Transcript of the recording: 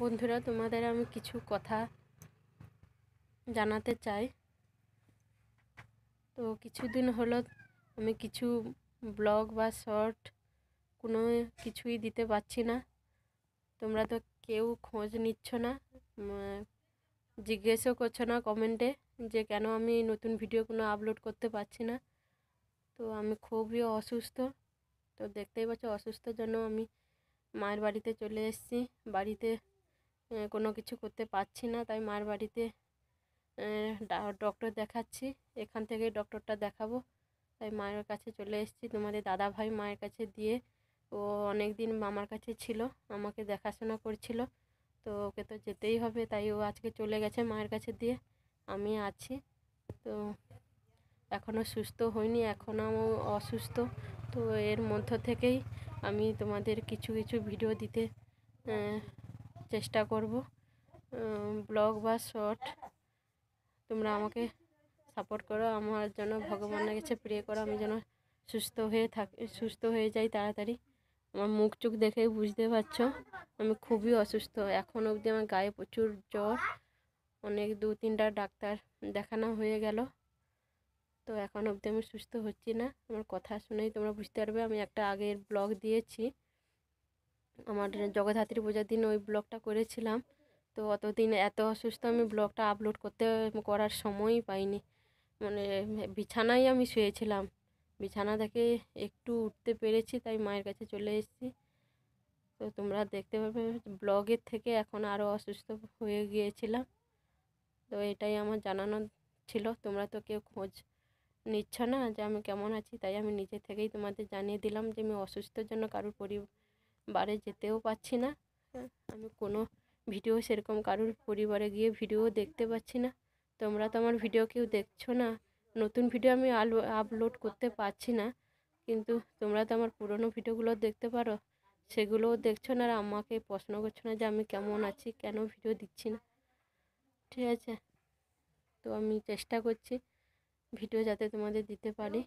বন্ধুরা তোমাদের আমি কিছু কথা জানাতে চাই তো কিছুদিন হলো আমি কিছু ব্লগ বা শর্ট কোনো কিছুই দিতে পারছি না তোমরা তো কেউ খোঁজ নিচ্ছ না জিজ্ঞেসও করছো না কমেন্টে যে কেন আমি নতুন ভিডিও কোনো আপলোড করতে পারছি না তো আমি খুবই অসুস্থ তো দেখতেই পাচ্ছ অসুস্থ জন্য আমি মায়ের বাড়িতে চলে এসেছি বাড়িতে কোনো কিছু করতে পারছি না তাই মার বাড়িতে ডক্টর দেখাচ্ছি এখান থেকে ডক্টরটা দেখাবো তাই মায়ের কাছে চলে এসেছি তোমাদের দাদা ভাই মায়ের কাছে দিয়ে ও অনেক দিন মামার কাছে ছিল আমাকে দেখাশোনা করছিল তো ওকে তো যেতেই হবে তাই ও আজকে চলে গেছে মায়ের কাছে দিয়ে আমি আছি তো এখনও সুস্থ হইনি এখনও আমি অসুস্থ তো এর মধ্য থেকেই আমি তোমাদের কিছু কিছু ভিডিও দিতে চেষ্টা করব ব্লগ বা শর্ট তোমরা আমাকে সাপোর্ট করো আমার জন্য ভগবানের কাছে প্রে করো আমি যেন সুস্থ হয়ে থাকি সুস্থ হয়ে যাই তাড়াতাড়ি আমার মুখ চুখ দেখে বুঝতে পারছো আমি খুবই অসুস্থ এখন অবধি আমার গায়ে প্রচুর জ্বর অনেক দু তিনটা ডাক্তার দেখানো হয়ে গেল তো এখন অবধি আমি সুস্থ হচ্ছি না আমার কথা শুনেই তোমরা বুঝতে পারবে আমি একটা আগের ব্লগ দিয়েছি আমার জগদ্ধাত্রী পূজার দিন ওই ব্লগটা করেছিলাম তো অতদিন এত অসুস্থ আমি ব্লগটা আপলোড করতে করার সময়ই পাইনি মানে বিছানায় আমি শুয়েছিলাম বিছানা থেকে একটু উঠতে পেরেছি তাই মায়ের কাছে চলে এসেছি তো তোমরা দেখতে পাবে ব্লগের থেকে এখন আরও অসুস্থ হয়ে গিয়েছিলাম তো এটাই আমার জানানো ছিল তোমরা তো কেউ খোঁজ নিচ্ছ না যে আমি কেমন আছি তাই আমি নিজে থেকেই তোমাদের জানিয়ে দিলাম যে আমি অসুস্থর জন্য কারোর পরি বারে যেতেও পাচ্ছি না হ্যাঁ, আমি কোনো ভিডিও সেরকম কারোর পরিবারে গিয়ে ভিডিও দেখতে পাচ্ছি না তোমরা তো আমার ভিডিও কেউ দেখছো না নতুন ভিডিও আমি আপলোড করতে পারছি না কিন্তু তোমরা তো আমার পুরনো ভিডিওগুলো দেখতে পারো সেগুলোও দেখছো না আর আমাকে প্রশ্ন করছো না যে আমি কেমন আছি কেন ভিডিও দিচ্ছি না ঠিক আছে তো আমি চেষ্টা করছি ভিডিও যাতে তোমাদের দিতে পারি